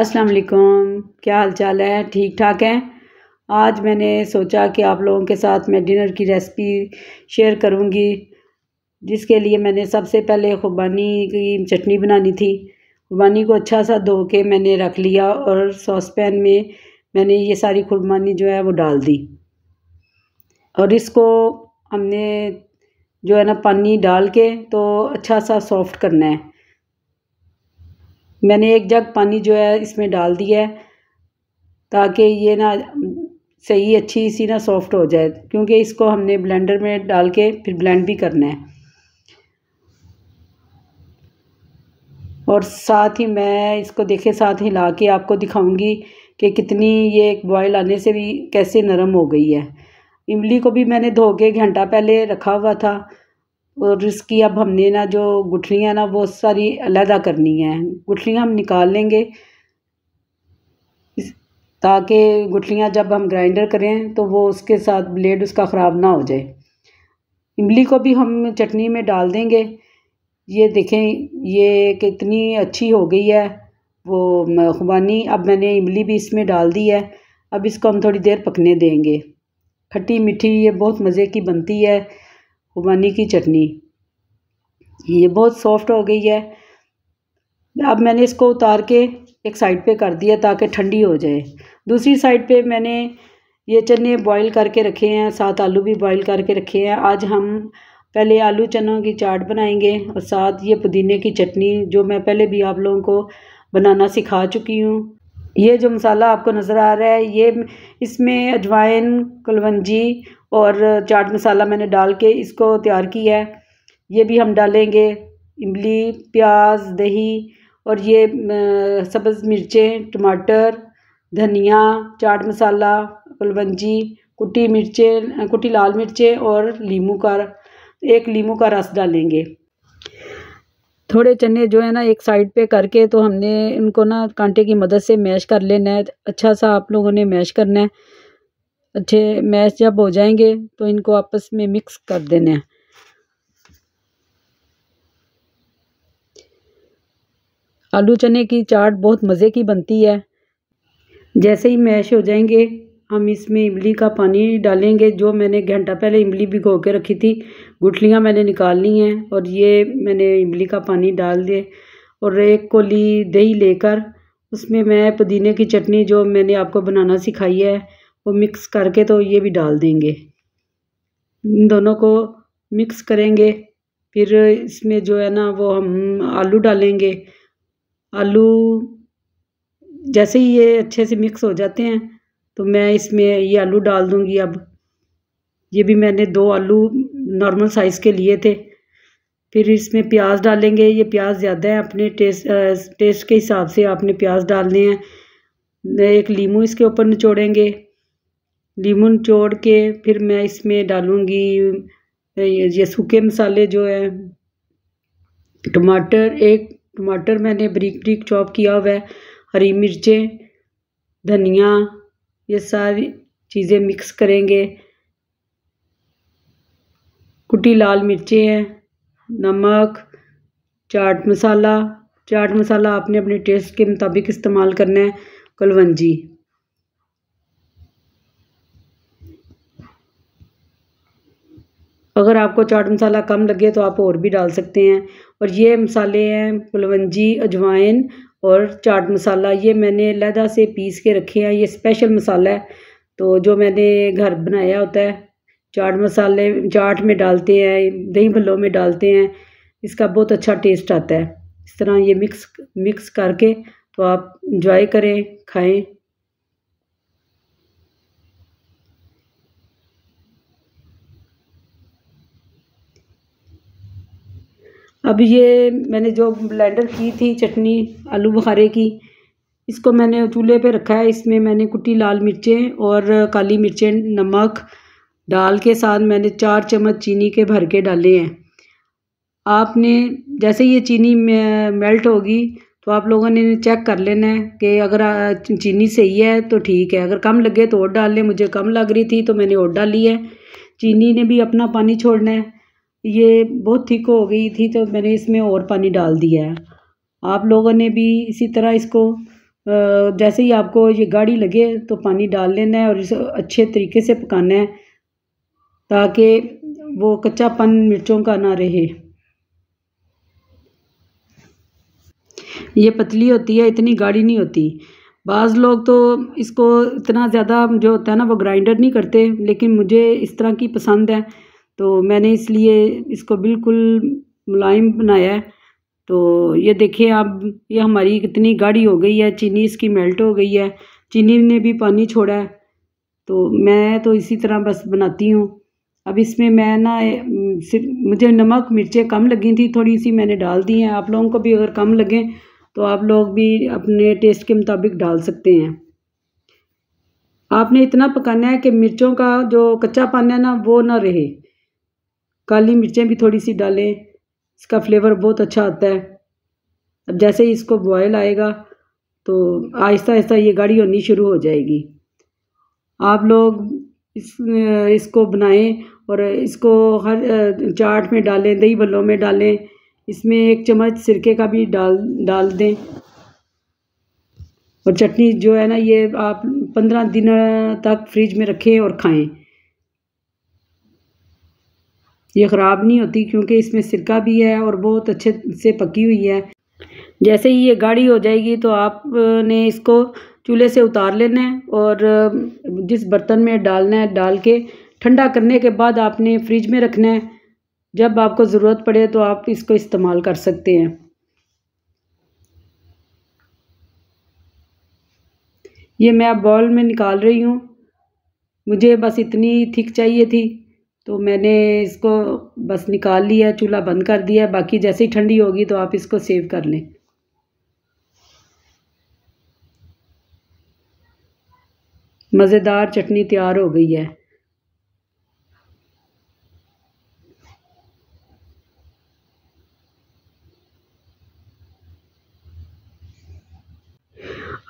अस्सलाम वालेकुम क्या हाल चाल है ठीक ठाक है आज मैंने सोचा कि आप लोगों के साथ मैं डिनर की रेसिपी शेयर करूंगी जिसके लिए मैंने सबसे पहले खुबानी की चटनी बनानी थी खुबानी को अच्छा सा धो के मैंने रख लिया और सॉस पैन में मैंने ये सारी खुबानी जो है वो डाल दी और इसको हमने जो है ना पानी डाल के तो अच्छा सा सॉफ्ट करना है मैंने एक जग पानी जो है इसमें डाल दिया है ताकि ये ना सही अच्छी सी ना सॉफ्ट हो जाए क्योंकि इसको हमने ब्लेंडर में डाल के फिर ब्लेंड भी करना है और साथ ही मैं इसको देखे साथ हिला के आपको दिखाऊंगी कि कितनी ये एक बॉयल आने से भी कैसे नरम हो गई है इमली को भी मैंने धो के घंटा पहले रखा हुआ था और इसकी अब हमने ना जो गुठलियाँ ना वो सारी अलहदा करनी है गुठलियाँ हम निकाल लेंगे ताकि गुठलियाँ जब हम ग्राइंडर करें तो वो उसके साथ ब्लेड उसका ख़राब ना हो जाए इमली को भी हम चटनी में डाल देंगे ये देखें ये कितनी अच्छी हो गई है वो खुबानी अब मैंने इमली भी इसमें डाल दी है अब इसको हम थोड़ी देर पकने देंगे खट्टी मीठी ये बहुत मज़े की बनती है खुबानी की चटनी ये बहुत सॉफ्ट हो गई है अब मैंने इसको उतार के एक साइड पे कर दिया ताकि ठंडी हो जाए दूसरी साइड पे मैंने ये चने बॉईल करके रखे हैं साथ आलू भी बॉईल करके रखे हैं आज हम पहले आलू चनों की चाट बनाएंगे और साथ ये पुदीने की चटनी जो मैं पहले भी आप लोगों को बनाना सिखा चुकी हूँ ये जो मसाला आपको नज़र आ रहा है ये इसमें अजवाइन कलवंजी और चाट मसाला मैंने डाल के इसको तैयार किया है ये भी हम डालेंगे इमली प्याज दही और ये सब्ज़ मिर्चें टमाटर धनिया चाट मसाला कलवंजी कुटी मिर्चें कुटी लाल मिर्चें और लीमू का एक लीमू का रस डालेंगे थोड़े चने जो है ना एक साइड पे करके तो हमने इनको ना कांटे की मदद से मैश कर लेना है अच्छा सा आप लोगों ने मैश करना है अच्छे मैश जब हो जाएंगे तो इनको आपस में मिक्स कर देने हैं आलू चने की चाट बहुत मज़े की बनती है जैसे ही मैश हो जाएंगे हम इसमें इमली का पानी डालेंगे जो मैंने घंटा पहले इमली भिगो के रखी थी गुठलियाँ मैंने निकाल ली हैं और ये मैंने इमली का पानी डाल दिए और एक कोली दही लेकर उसमें मैं पुदीने की चटनी जो मैंने आपको बनाना सिखाई है वो मिक्स करके तो ये भी डाल देंगे इन दोनों को मिक्स करेंगे फिर इसमें जो है ना वो हम आलू डालेंगे आलू जैसे ही ये अच्छे से मिक्स हो जाते हैं तो मैं इसमें ये आलू डाल दूँगी अब ये भी मैंने दो आलू नॉर्मल साइज़ के लिए थे फिर इसमें प्याज डालेंगे ये प्याज ज़्यादा है अपने टेस्ट टेस्ट के हिसाब से आपने प्याज डालने हैं एक लीमू इसके ऊपर निचोड़ेंगे लीमन चोड़ के फिर मैं इसमें डालूँगी ये सूखे मसाले जो है टमाटर एक टमाटर मैंने बरीक बरीक चॉप किया हुआ है हरी मिर्चें धनिया ये सारी चीज़ें मिक्स करेंगे कुटी लाल मिर्चें हैं नमक चाट मसाला चाट मसाला आपने अपने टेस्ट के मुताबिक इस्तेमाल करना है कलवंजी अगर आपको चाट मसाला कम लगे तो आप और भी डाल सकते हैं और ये मसाले हैं पुलवंजी अजवाइन और चाट मसाला ये मैंने लहदा से पीस के रखे हैं ये स्पेशल मसाला है तो जो मैंने घर बनाया होता है चाट मसाले चाट में डालते हैं दही भल्लों में डालते हैं इसका बहुत अच्छा टेस्ट आता है इस तरह ये मिक्स मिक्स करके तो आप इंजॉय करें खाएं अब ये मैंने जो ब्लेंडर की थी चटनी आलू बुखारे की इसको मैंने चूल्हे पे रखा है इसमें मैंने कुटी लाल मिर्चें और काली मिर्चें नमक डाल के साथ मैंने चार चम्मच चीनी के भर के डाले हैं आपने जैसे ये चीनी मेल्ट होगी तो आप लोगों ने चेक कर लेना है कि अगर चीनी सही है तो ठीक है अगर कम लगे तो और डाल लें मुझे कम लग रही थी तो मैंने और डाली है चीनी ने भी अपना पानी छोड़ना है ये बहुत थिक हो गई थी तो मैंने इसमें और पानी डाल दिया है आप लोगों ने भी इसी तरह इसको जैसे ही आपको ये गाढ़ी लगे तो पानी डाल लेना है और इसे अच्छे तरीके से पकाना है ताकि वो कच्चापन मिर्चों का ना रहे ये पतली होती है इतनी गाढ़ी नहीं होती बाज़ लोग तो इसको इतना ज़्यादा जो होता है ना वो ग्राइंडर नहीं करते लेकिन मुझे इस तरह की पसंद है तो मैंने इसलिए इसको बिल्कुल मुलायम बनाया है तो ये देखिए आप ये हमारी कितनी गाढ़ी हो गई है चीनी इसकी मेल्ट हो गई है चीनी ने भी पानी छोड़ा है तो मैं तो इसी तरह बस बनाती हूँ अब इसमें मैं ना सिर्फ मुझे नमक मिर्चें कम लगी थी थोड़ी सी मैंने डाल दी हैं आप लोगों को भी अगर कम लगें तो आप लोग भी अपने टेस्ट के मुताबिक डाल सकते हैं आपने इतना पकाना है कि मिर्चों का जो कच्चा कच्चापन है ना वो ना रहे काली मिर्चें भी थोड़ी सी डालें इसका फ्लेवर बहुत अच्छा आता है अब जैसे ही इसको बॉयल आएगा तो आहिस्ता आहिस्ता ये गाढ़ी होनी शुरू हो जाएगी आप लोग इस इसको बनाएं और इसको हर चाट में डालें दही भल्लों में डालें इसमें एक चम्मच सिरके का भी डाल डाल दें और चटनी जो है ना ये आप पंद्रह दिन तक फ्रिज में रखें और खाएं ये ख़राब नहीं होती क्योंकि इसमें सिरका भी है और बहुत अच्छे से पकी हुई है जैसे ही ये गाढ़ी हो जाएगी तो आपने इसको चूल्हे से उतार लेना है और जिस बर्तन में डालना है डाल के ठंडा करने के बाद आपने फ्रिज में रखना है जब आपको ज़रूरत पड़े तो आप इसको इस्तेमाल कर सकते हैं ये मैं अब बॉल में निकाल रही हूँ मुझे बस इतनी थिक चाहिए थी तो मैंने इसको बस निकाल लिया चूल्हा बंद कर दिया बाकी जैसे ही ठंडी होगी तो आप इसको सेव कर लें मज़ेदार चटनी तैयार हो गई है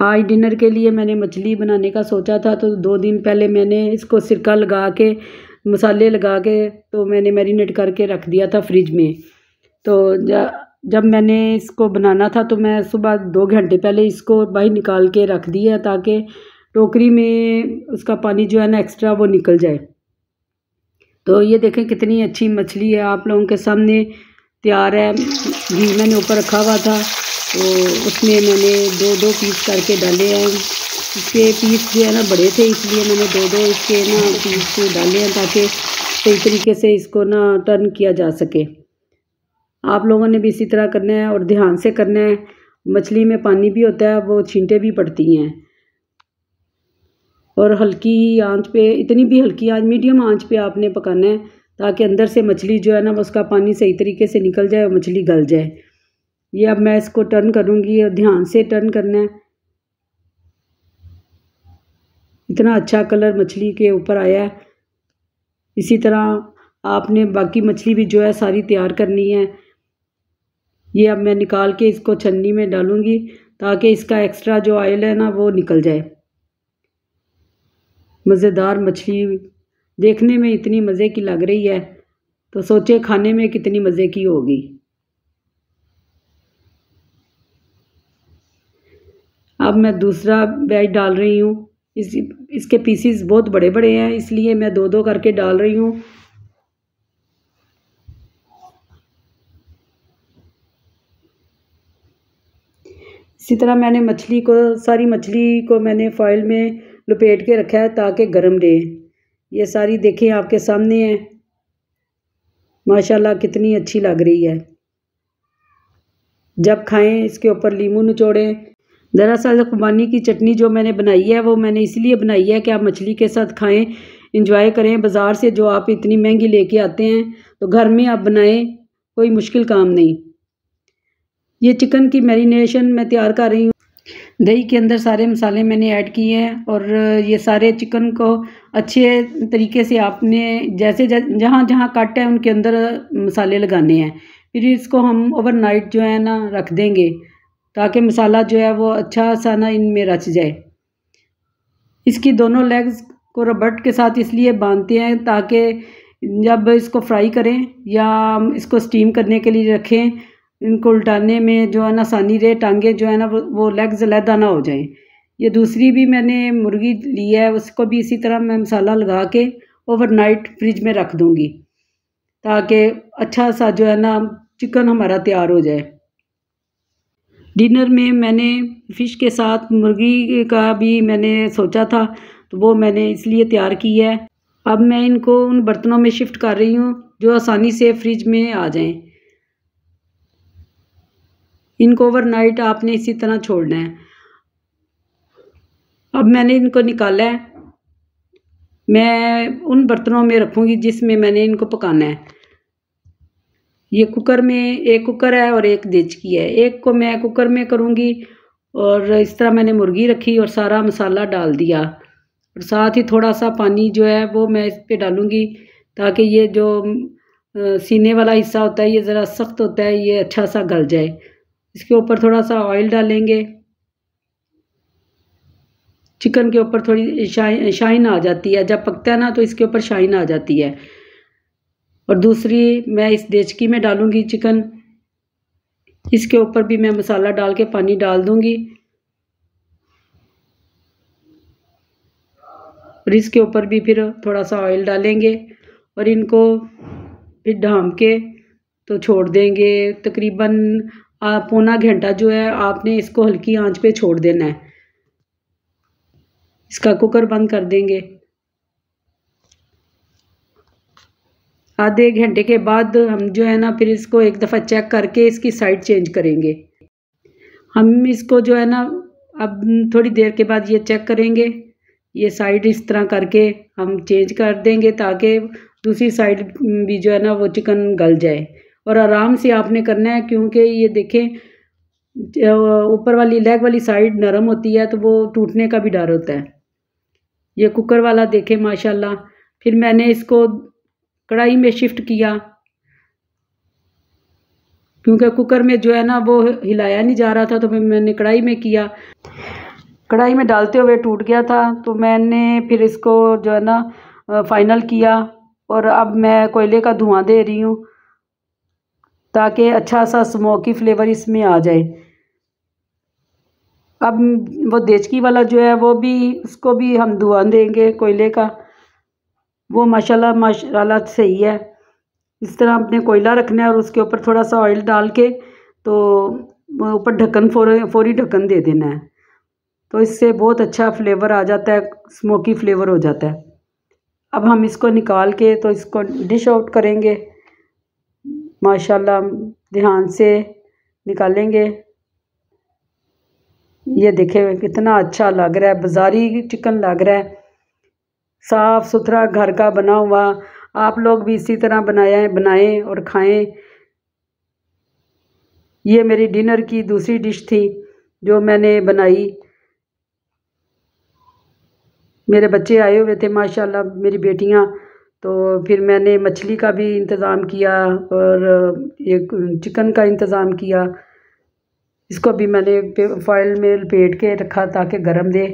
आज डिनर के लिए मैंने मछली बनाने का सोचा था तो दो दिन पहले मैंने इसको सिरका लगा के मसाले लगा के तो मैंने मैरिनेट करके रख दिया था फ्रिज में तो जब मैंने इसको बनाना था तो मैं सुबह दो घंटे पहले इसको बाहर निकाल के रख दिया ताकि टोकरी में उसका पानी जो है ना एक्स्ट्रा वो निकल जाए तो ये देखें कितनी अच्छी मछली है आप लोगों के सामने तैयार है घी मैंने ऊपर रखा हुआ था तो उसमें मैंने दो दो पीस करके डाले हैं इसके पीस जो है ना बड़े थे इसलिए मैंने दो दो इसके ना पीस डाले हैं ताकि सही तरीके से इसको ना टर्न किया जा सके आप लोगों ने भी इसी तरह करना है और ध्यान से करना है मछली में पानी भी होता है वो छींटे भी पड़ती हैं और हल्की आंच पे इतनी भी हल्की आंच मीडियम आंच पे आपने पकाना है ताकि अंदर से मछली जो है ना उसका पानी सही तरीके से निकल जाए और मछली गल जाए ये अब मैं इसको टर्न करूँगी और ध्यान से टर्न करना है इतना अच्छा कलर मछली के ऊपर आया है इसी तरह आपने बाकी मछली भी जो है सारी तैयार करनी है ये अब मैं निकाल के इसको छन्नी में डालूँगी ताकि इसका एक्स्ट्रा जो ऑयल है ना वो निकल जाए मज़ेदार मछली देखने में इतनी मज़े की लग रही है तो सोचे खाने में कितनी मज़े की होगी अब मैं दूसरा बैच डाल रही हूँ इस इसके पीसीस बहुत बड़े बड़े हैं इसलिए मैं दो दो करके डाल रही हूँ इसी तरह मैंने मछली को सारी मछली को मैंने फॉइल में लपेट के रखा है ताकि गर्म रहे ये सारी देखें आपके सामने है माशाल्लाह कितनी अच्छी लग रही है जब खाएं इसके ऊपर लीमू निचोड़ें दरअसल खुबानी की चटनी जो मैंने बनाई है वो मैंने इसलिए बनाई है कि आप मछली के साथ खाएं इंजॉय करें बाज़ार से जो आप इतनी महंगी लेके आते हैं तो घर में आप बनाएं कोई मुश्किल काम नहीं ये चिकन की मैरिनेशन मैं तैयार कर रही हूँ दही के अंदर सारे मसाले मैंने ऐड किए हैं और ये सारे चिकन को अच्छे तरीके से आपने जैसे जहाँ जहाँ कट है उनके अंदर मसाले लगाने हैं फिर इसको हम ओवरनाइट जो है ना रख देंगे ताकि मसाला जो है वो अच्छा सा ना इनमें रच जाए इसकी दोनों लेग्स को रबट के साथ इसलिए बांधते हैं ताकि जब इसको फ्राई करें या इसको स्टीम करने के लिए रखें इनको उल्टाने में जो है ना आसानी रहे टांगे जो है ना वो लेग्स अलहदा ना हो जाएं ये दूसरी भी मैंने मुर्गी ली है उसको भी इसी तरह मैं मसाला लगा के ओवरनाइट फ्रिज में रख दूँगी ताकि अच्छा सा जो है ना चिकन हमारा तैयार हो जाए डिनर में मैंने फ़िश के साथ मुर्गी का भी मैंने सोचा था तो वो मैंने इसलिए तैयार की है अब मैं इनको उन बर्तनों में शिफ्ट कर रही हूँ जो आसानी से फ्रिज में आ जाएं इनको ओवरनाइट आपने इसी तरह छोड़ना है अब मैंने इनको निकाला है मैं उन बर्तनों में रखूँगी जिसमें मैंने इनको पकाना है ये कुकर में एक कुकर है और एक देचकी है एक को मैं कुकर में करूँगी और इस तरह मैंने मुर्गी रखी और सारा मसाला डाल दिया और साथ ही थोड़ा सा पानी जो है वो मैं इस पर डालूँगी ताकि ये जो सीने वाला हिस्सा होता है ये ज़रा सख्त होता है ये अच्छा सा गल जाए इसके ऊपर थोड़ा सा ऑयल डालेंगे चिकन के ऊपर थोड़ी शाइन शाइन आ जाती है जब पकता है ना तो इसके ऊपर शाइन आ जाती है और दूसरी मैं इस देचकी में डालूँगी चिकन इसके ऊपर भी मैं मसाला डाल के पानी डाल दूँगी और इसके ऊपर भी फिर थोड़ा सा ऑयल डालेंगे और इनको फिर ढाम के तो छोड़ देंगे तकरीबन पौना घंटा जो है आपने इसको हल्की आंच पे छोड़ देना है इसका कुकर बंद कर देंगे आधे घंटे के बाद हम जो है ना फिर इसको एक दफ़ा चेक करके इसकी साइड चेंज करेंगे हम इसको जो है ना अब थोड़ी देर के बाद ये चेक करेंगे ये साइड इस तरह करके हम चेंज कर देंगे ताकि दूसरी साइड भी जो है ना वो चिकन गल जाए और आराम से आपने करना है क्योंकि ये देखें ऊपर वाली लेग वाली साइड नरम होती है तो वो टूटने का भी डर होता है ये कुकर वाला देखें माशाल्लाह फिर मैंने इसको कढ़ाई में शिफ्ट किया क्योंकि कुकर में जो है ना वो हिलाया नहीं जा रहा था तो मैंने कढ़ाई में किया कढ़ाई में डालते हुए टूट गया था तो मैंने फिर इसको जो है ना फाइनल किया और अब मैं कोयले का धुआं दे रही हूँ ताकि अच्छा सा स्मोकी फ्लेवर इसमें आ जाए अब वो देचकी वाला जो है वो भी उसको भी हम धुआं देंगे कोयले का वो माशाल्लाह माशाल्लाह सही है इस तरह आपने कोयला रखना है और उसके ऊपर थोड़ा सा ऑयल डाल के तो ऊपर ढक्कन फौरी फोरी ढक्कन दे देना है तो इससे बहुत अच्छा फ्लेवर आ जाता है स्मोकी फ्लेवर हो जाता है अब हम इसको निकाल के तो इसको डिश आउट करेंगे माशाल्लाह ध्यान से निकालेंगे ये देखे कितना अच्छा लग रहा है बाज़ारी चिकन लग रहा है साफ़ सुथरा घर का बना हुआ आप लोग भी इसी तरह बनाया बनाएं और खाएं ये मेरी डिनर की दूसरी डिश थी जो मैंने बनाई मेरे बच्चे आए हुए थे माशाल्लाह मेरी बेटियां तो फिर मैंने मछली का भी इंतज़ाम किया और एक चिकन का इंतज़ाम किया इसको भी मैंने फॉइल में लपेट के रखा ताकि गर्म दे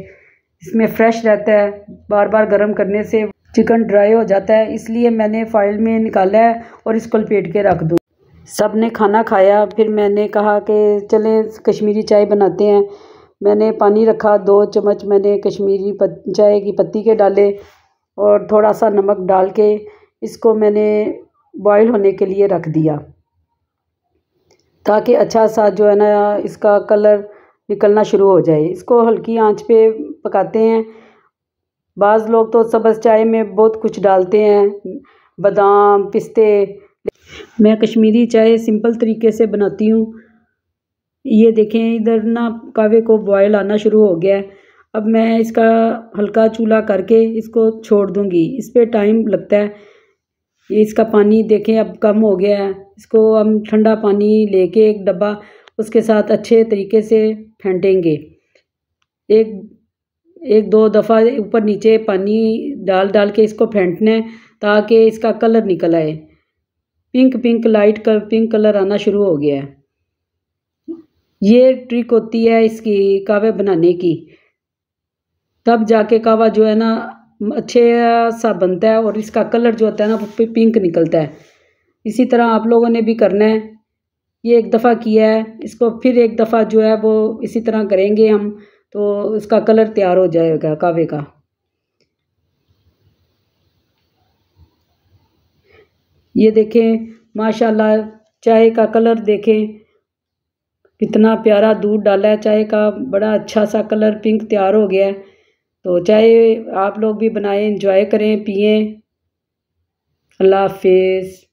इसमें फ्रेश रहता है बार बार गर्म करने से चिकन ड्राई हो जाता है इसलिए मैंने फाइल में निकाला है और इसको लपेट के रख दूँ सब ने खाना खाया फिर मैंने कहा कि चलें कश्मीरी चाय बनाते हैं मैंने पानी रखा दो चम्मच मैंने कश्मीरी पत, चाय की पत्ती के डाले और थोड़ा सा नमक डाल के इसको मैंने बॉईल होने के लिए रख दिया ताकि अच्छा सा जो है ना इसका कलर निकलना शुरू हो जाए इसको हल्की आंच पे पकाते हैं बाज़ लोग तो सब्ज़ चाय में बहुत कुछ डालते हैं बादाम पिस्ते मैं कश्मीरी चाय सिंपल तरीके से बनाती हूँ ये देखें इधर ना कावे को बॉयल आना शुरू हो गया है अब मैं इसका हल्का चूल्हा करके इसको छोड़ दूँगी इस पर टाइम लगता है ये इसका पानी देखें अब कम हो गया है इसको हम ठंडा पानी लेके एक डब्बा उसके साथ अच्छे तरीके से फेंटेंगे एक एक दो दफ़ा ऊपर नीचे पानी डाल डाल के इसको फेंटना है ताकि इसका कलर निकल आए pink pink light colour pink colour आना शुरू हो गया है ये ट्रिक होती है इसकी कावे बनाने की तब जाके कावा जो है ना अच्छे सा बनता है और इसका कलर जो होता है ना वो पिंक निकलता है इसी तरह आप लोगों ने भी करना है ये एक दफ़ा किया है इसको फिर एक दफ़ा जो है वो इसी तरह करेंगे हम तो उसका कलर तैयार हो जाएगा कावे का ये देखें माशाल्लाह चाय का कलर देखें कितना प्यारा दूध डाला है चाय का बड़ा अच्छा सा कलर पिंक तैयार हो गया है तो चाय आप लोग भी बनाएं एंजॉय करें पिए अल्लाह हाफिज़